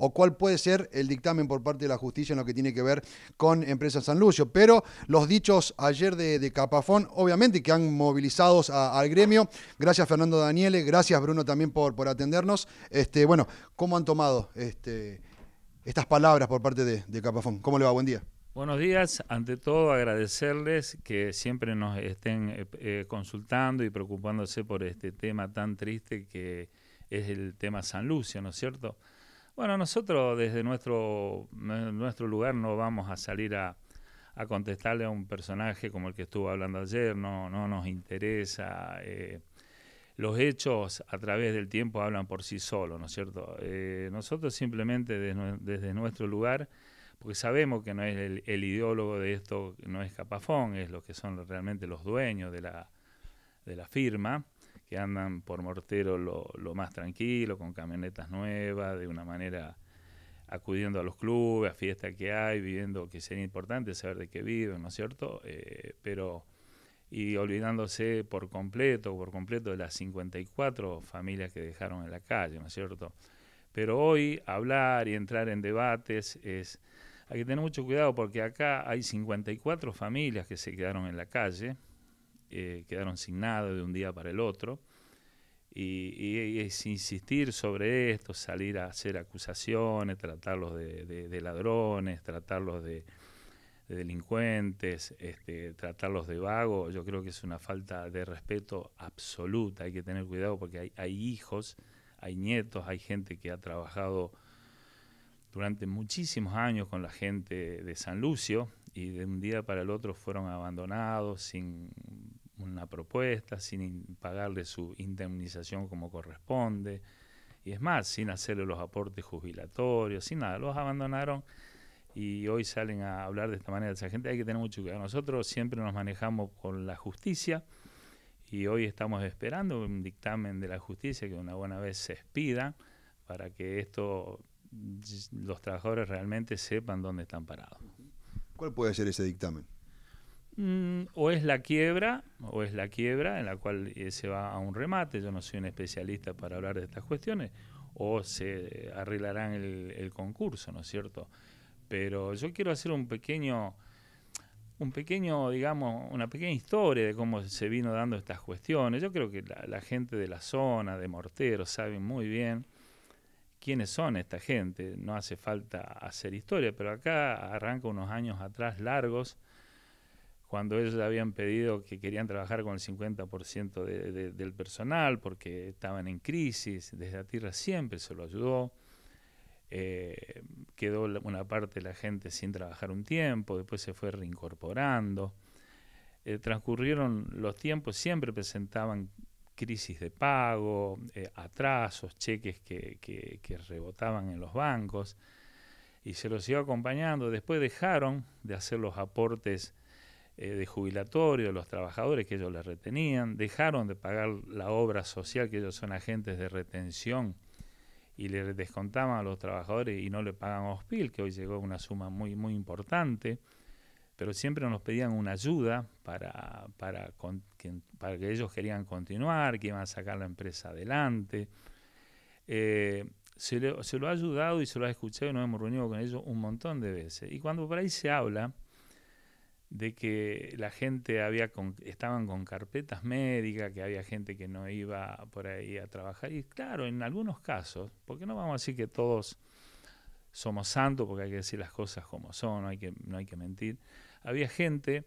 o cuál puede ser el dictamen por parte de la justicia en lo que tiene que ver con Empresa San Lucio. Pero los dichos ayer de, Capafón, obviamente que han movilizado al gremio. Gracias Fernando Daniele, gracias Bruno también por, por atendernos. Este, bueno, ¿cómo han tomado este, estas palabras por parte de, Capafón? ¿Cómo le va? Buen día. Buenos días. Ante todo, agradecerles que siempre nos estén eh, eh, consultando y preocupándose por este tema tan triste que es el tema San Lucio, ¿no es cierto? Bueno, nosotros desde nuestro, eh, nuestro lugar no vamos a salir a, contestarle a un personaje como el que estuvo hablando ayer, no, no nos interesa. Eh, los hechos a través del tiempo hablan por sí solos, ¿no es cierto? Eh, nosotros simplemente desde, nuestro lugar, porque sabemos que no es el, el, ideólogo de esto, no es Capafón, es lo que son realmente los dueños de la, de la firma, que andan por Mortero lo, más tranquilo, con camionetas nuevas, de una manera acudiendo a los clubes, a fiestas que hay, viviendo que sería importante saber de qué viven, ¿no es cierto? Eh, pero y olvidándose por completo, por completo de las 54 familias que dejaron en la calle, ¿no es cierto? Pero hoy hablar y entrar en debates es... Hay que tener mucho cuidado porque acá hay 54 familias que se quedaron en la calle, eh, quedaron sin nada de un día para el otro, y, es insistir sobre esto, salir a hacer acusaciones, tratarlos de, ladrones, tratarlos de, delincuentes, este, tratarlos de vagos, yo creo que es una falta de respeto absoluta, hay que tener cuidado porque hay, hay hijos, hay nietos, hay gente que ha trabajado durante muchísimos años con la gente de San Lucio y de un día para el otro fueron abandonados sin una propuesta, sin pagarle su indemnización como corresponde, y es más, sin hacerle los aportes jubilatorios, sin nada, los abandonaron y hoy salen a hablar de esta manera. de Esa gente hay que tener mucho cuidado. Nosotros siempre nos manejamos con la justicia y hoy estamos esperando un dictamen de la justicia que una buena vez se expida para que esto mm, los trabajadores realmente sepan dónde están parados. ¿Cuál puede ser ese dictamen? Mm, o es la quiebra, o es la quiebra en la cual eh, se va a un remate, yo no soy un especialista para hablar de estas cuestiones, o se eh, arreglarán el, concurso, ¿no es cierto? Pero yo quiero hacer un pequeño, un pequeño, digamos, una pequeña historia de cómo se vino dando estas cuestiones. Yo creo que la, gente de la zona, de Mortero, sabe muy bien quiénes son esta gente, no hace falta hacer historia, pero acá arranca unos años atrás largos cuando ellos habían pedido que querían trabajar con el 50% del personal porque estaban en crisis, desde la tierra siempre se lo ayudó. Eh, quedó una parte de la gente sin trabajar un tiempo, después se fue reincorporando. Eh, transcurrieron los tiempos, siempre presentaban crisis de pago, eh, atrasos, cheques que, que rebotaban en los bancos y se los iba acompañando. Después dejaron de hacer los aportes eh, de jubilatorio los trabajadores que ellos les retenían, dejaron de pagar la obra social que ellos son agentes de retención y le descontaban a los trabajadores y no le pagan hospital, que hoy llegó una suma muy, muy importante, pero siempre nos pedían una ayuda para, para, que, ellos querían continuar, que iban a sacar la empresa adelante. Eh, se, se, lo ha ayudado y se lo ha escuchado y nos hemos reunido con ellos un montón de veces. Y cuando por ahí se habla, de que la gente había con, estaban con carpetas médicas, que había gente que no iba por ahí a trabajar. Y claro, en algunos casos, porque no vamos a decir que todos somos santos, porque hay que decir las cosas como son, no hay que, no hay que mentir, había gente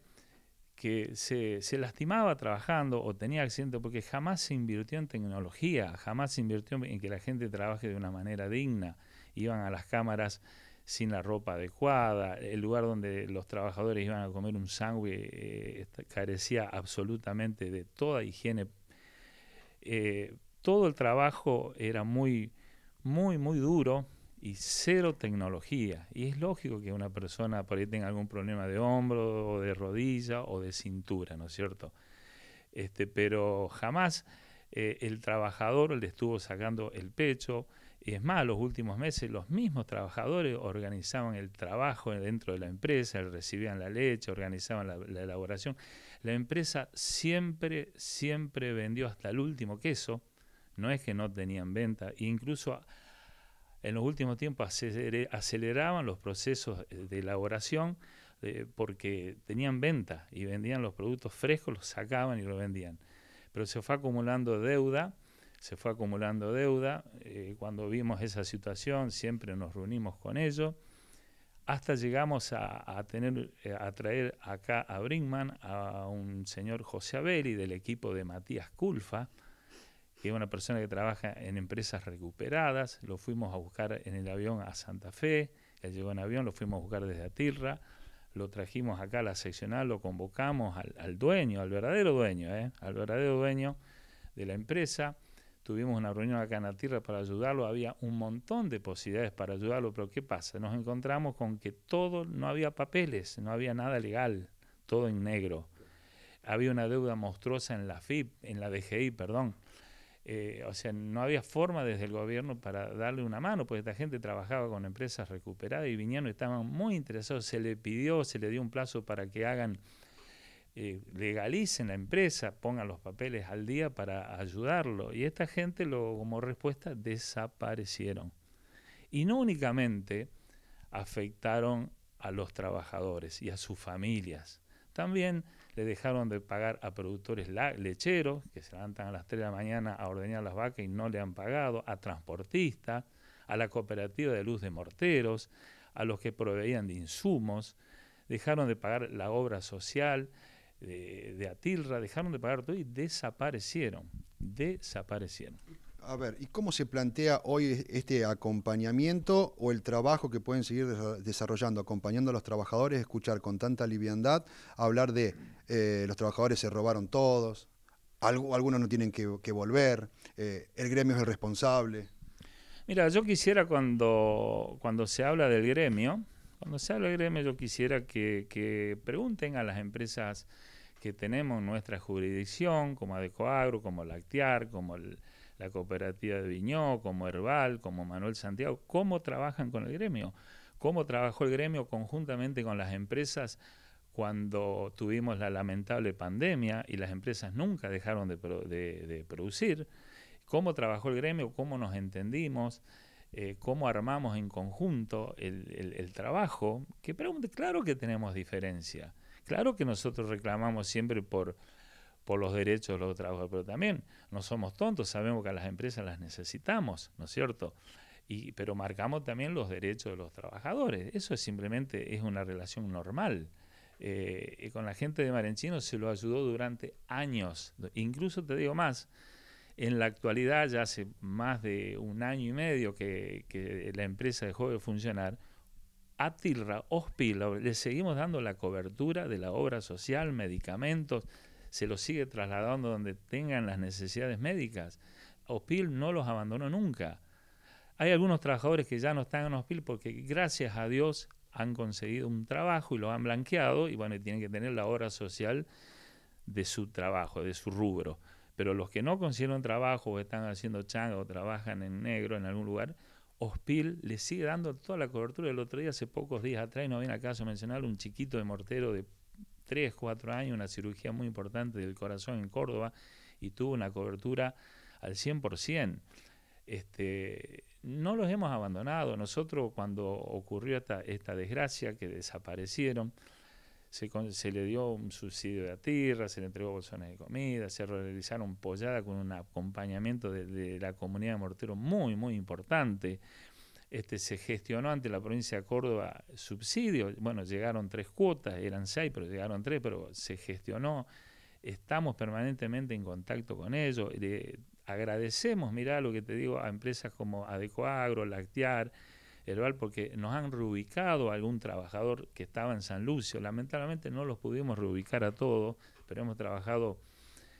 que se, se, lastimaba trabajando o tenía accidentes porque jamás se invirtió en tecnología, jamás se invirtió en que la gente trabaje de una manera digna. Iban a las cámaras sin la ropa adecuada, el lugar donde los trabajadores iban a comer un sándwich eh, carecía absolutamente de toda higiene. Eh, todo el trabajo era muy, muy, muy duro y cero tecnología. Y es lógico que una persona por ahí tenga algún problema de hombro o de rodilla o de cintura, ¿no es cierto? Este, pero jamás eh, el trabajador le estuvo sacando el pecho, y es más, los últimos meses los mismos trabajadores organizaban el trabajo dentro de la empresa, recibían la leche, organizaban la, elaboración. La empresa siempre, siempre vendió hasta el último queso. No es que no tenían venta, incluso en los últimos tiempos aceleraban los procesos de elaboración eh, porque tenían venta y vendían los productos frescos, los sacaban y los vendían. Pero se fue acumulando deuda se fue acumulando deuda. Eh, cuando vimos esa situación, siempre nos reunimos con ellos. Hasta llegamos a, tener, eh, a traer acá a Brinkman a un señor José Abeli del equipo de Matías Culfa, que es una persona que trabaja en empresas recuperadas. Lo fuimos a buscar en el avión a Santa Fe. Él llegó en avión, lo fuimos a buscar desde Atirra. Lo trajimos acá a la seccional, lo convocamos al, dueño, al verdadero dueño, eh, al verdadero dueño de la empresa tuvimos una reunión acá en la tierra para ayudarlo, había un montón de posibilidades para ayudarlo, pero ¿qué pasa? Nos encontramos con que todo, no había papeles, no había nada legal, todo en negro. Había una deuda monstruosa en la FIP, en la DGI, perdón. Eh, o sea, no había forma desde el gobierno para darle una mano, porque esta gente trabajaba con empresas recuperadas y vinieron estaban muy interesados. Se le pidió, se le dio un plazo para que hagan eh, legalicen la empresa, pongan los papeles al día para ayudarlo. Y esta gente, lo, como respuesta, desaparecieron. Y no únicamente afectaron a los trabajadores y a sus familias. También le dejaron de pagar a productores lecheros, que se levantan a las 3 de la mañana a ordeñar las vacas y no le han pagado, a transportistas, a la cooperativa de luz de morteros, a los que proveían de insumos, dejaron de pagar la obra social, de, Atilra, dejaron de pagar todo y desaparecieron, desaparecieron. A ver, ¿y cómo se plantea hoy este acompañamiento o el trabajo que pueden seguir desarrollando, acompañando a los trabajadores, escuchar con tanta liviandad, hablar de eh, los trabajadores se robaron todos, algunos no tienen que, volver, eh, el gremio es el responsable? Mira, yo quisiera cuando, cuando se habla del gremio, cuando se habla del gremio yo quisiera que, que pregunten a las empresas que tenemos en nuestra jurisdicción, como Adecoagro, como Lactiar, como la cooperativa de Viñó, como Herbal, como Manuel Santiago, cómo trabajan con el gremio, cómo trabajó el gremio conjuntamente con las empresas cuando tuvimos la lamentable pandemia y las empresas nunca dejaron de, producir, cómo trabajó el gremio, cómo nos entendimos, eh, cómo armamos en conjunto el, trabajo, que claro que tenemos diferencia. Claro que nosotros reclamamos siempre por, por los derechos de los trabajadores, pero también no somos tontos, sabemos que a las empresas las necesitamos, ¿no es cierto? Y, pero marcamos también los derechos de los trabajadores. Eso simplemente es una relación normal. Eh, con la gente de Marenchino se lo ayudó durante años. Incluso te digo más, en la actualidad, ya hace más de un año y medio que la empresa dejó de funcionar, Atilra OSPIL, le seguimos dando la cobertura de la obra social, medicamentos, se los sigue trasladando donde tengan las necesidades médicas. Ospil no los abandonó nunca. Hay algunos trabajadores que ya no están en Ospil porque gracias a Dios han conseguido un trabajo y lo han blanqueado y bueno, tienen que tener la obra social de su trabajo, de su rubro. Pero los que no consiguieron trabajo o están haciendo changa o trabajan en negro en algún lugar, Ospil le sigue dando toda la cobertura El otro día, hace pocos días atrás, no viene acaso a mencionar un chiquito de mortero de 3, 4 años, una cirugía muy importante del corazón en Córdoba, y tuvo una cobertura al 100%. Este, no los hemos abandonado. Nosotros cuando ocurrió esta, esta desgracia, que desaparecieron, se, le dio un subsidio de atirra, tierra, se le entregó bolsones de comida, se realizaron polladas con un acompañamiento de, la comunidad de Mortero muy, muy importante. Este, se gestionó ante la provincia de Córdoba subsidio bueno, llegaron tres cuotas, eran seis, pero llegaron tres, pero se gestionó. Estamos permanentemente en contacto con ellos. agradecemos, mirá lo que te digo, a empresas como Adecoagro, Lactear, Herbal porque nos han reubicado a algún trabajador que estaba en San Lucio. Lamentablemente no los pudimos reubicar a todos, pero hemos trabajado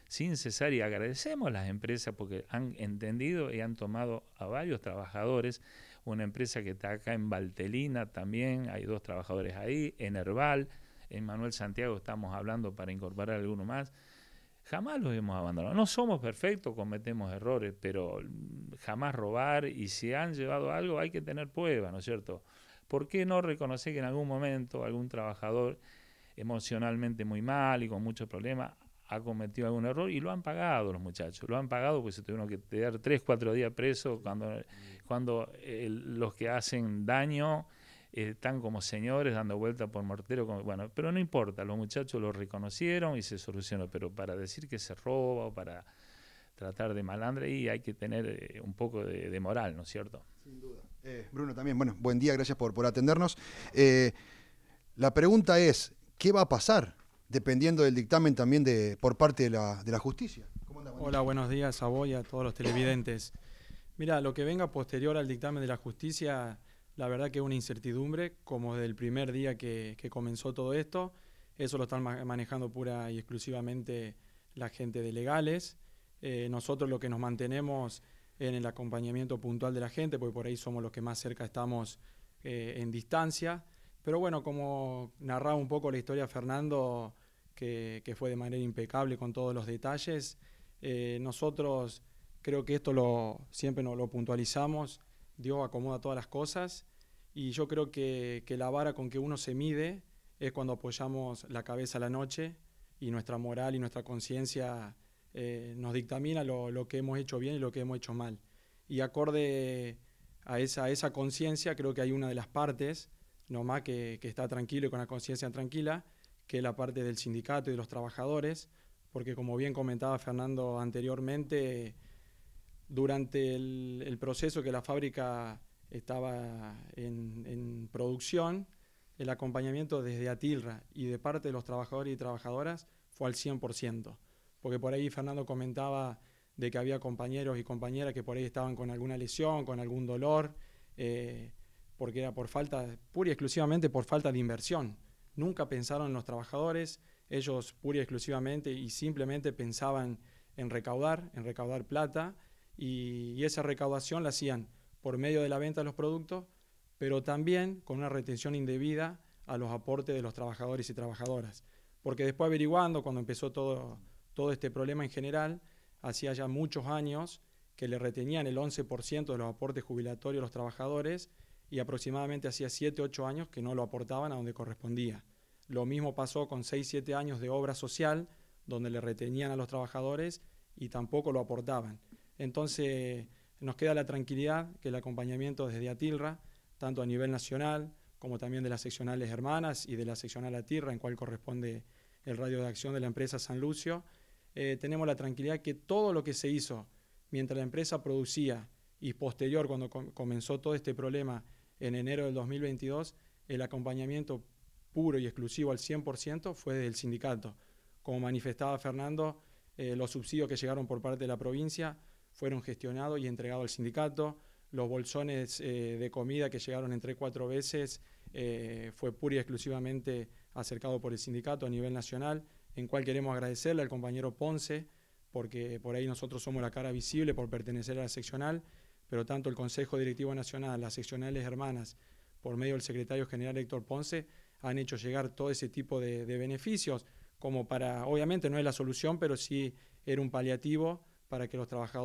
sin cesar y agradecemos a las empresas porque han entendido y han tomado a varios trabajadores. Una empresa que está acá en Valtelina también, hay dos trabajadores ahí, en Herbal, en Manuel Santiago estamos hablando para incorporar alguno más jamás los hemos abandonado. No somos perfectos, cometemos errores, pero jamás robar y si han llevado algo hay que tener prueba, ¿no es cierto? ¿Por qué no reconocer que en algún momento algún trabajador emocionalmente muy mal y con muchos problemas ha cometido algún error y lo han pagado los muchachos, lo han pagado porque se tuvieron que quedar tres, cuatro días preso cuando, cuando eh, los que hacen daño eh, están como señores dando vuelta por mortero, bueno, pero no importa, los muchachos lo reconocieron y se solucionó, pero para decir que se roba o para tratar de malandre y hay que tener eh, un poco de, moral, ¿no es cierto? Sin duda. Eh, Bruno, también, bueno, buen día, gracias por, atendernos. Eh, la pregunta es, ¿qué va a pasar dependiendo del dictamen también de, por parte de la, justicia? Hola, buenos días a vos y a todos los televidentes. Mira, lo que venga posterior al dictamen de la justicia, la verdad que es una incertidumbre, como desde el primer día que, que comenzó todo esto. Eso lo están manejando pura y exclusivamente la gente de legales. Eh, nosotros lo que nos mantenemos en el acompañamiento puntual de la gente, porque por ahí somos los que más cerca estamos eh, en distancia. Pero bueno, como narraba un poco la historia Fernando, que, fue de manera impecable con todos los detalles, eh, nosotros creo que esto lo, siempre nos lo puntualizamos, Dios acomoda todas las cosas y yo creo que, la vara con que uno se mide es cuando apoyamos la cabeza a la noche y nuestra moral y nuestra conciencia eh, nos dictamina lo, que hemos hecho bien y lo que hemos hecho mal. Y acorde a esa, conciencia, creo que hay una de las partes, nomás que, que está tranquilo y con la conciencia tranquila, que es la parte del sindicato y de los trabajadores, porque como bien comentaba Fernando anteriormente, durante el, proceso que la fábrica estaba en, en, producción, el acompañamiento desde Atilra y de parte de los trabajadores y trabajadoras fue al 100% porque por ahí Fernando comentaba de que había compañeros y compañeras que por ahí estaban con alguna lesión, con algún dolor, eh, porque era por falta, pura y exclusivamente por falta de inversión. Nunca pensaron en los trabajadores, ellos pura y exclusivamente y simplemente pensaban en recaudar, en recaudar plata, y esa recaudación la hacían por medio de la venta de los productos, pero también con una retención indebida a los aportes de los trabajadores y trabajadoras. Porque después averiguando, cuando empezó todo todo este problema en general, hacía ya muchos años que le retenían el 11% de los aportes jubilatorios a los trabajadores y aproximadamente hacía 7, 8 años que no lo aportaban a donde correspondía. Lo mismo pasó con 6, 7 años de obra social, donde le retenían a los trabajadores y tampoco lo aportaban. Entonces nos queda la tranquilidad que el acompañamiento desde Atilra, tanto a nivel nacional como también de las seccionales hermanas y de la seccional Atilra, en cual corresponde el radio de acción de la empresa San Lucio, eh, tenemos la tranquilidad que todo lo que se hizo mientras la empresa producía y posterior, cuando comenzó todo este problema en enero del 2022, el acompañamiento puro y exclusivo al 100% fue del sindicato. Como manifestaba Fernando, eh, los subsidios que llegaron por parte de la provincia fueron gestionados y entregados al sindicato. Los bolsones eh, de comida que llegaron entre cuatro veces fue pura y exclusivamente acercado por el sindicato a nivel nacional en cual queremos agradecerle al compañero Ponce, porque eh, por ahí nosotros somos la cara visible por pertenecer a la seccional, pero tanto el Consejo Directivo Nacional, las seccionales hermanas, por medio del secretario general Héctor Ponce, han hecho llegar todo ese tipo de, de beneficios, como para, obviamente no es la solución, pero sí era un paliativo para que los trabajadores...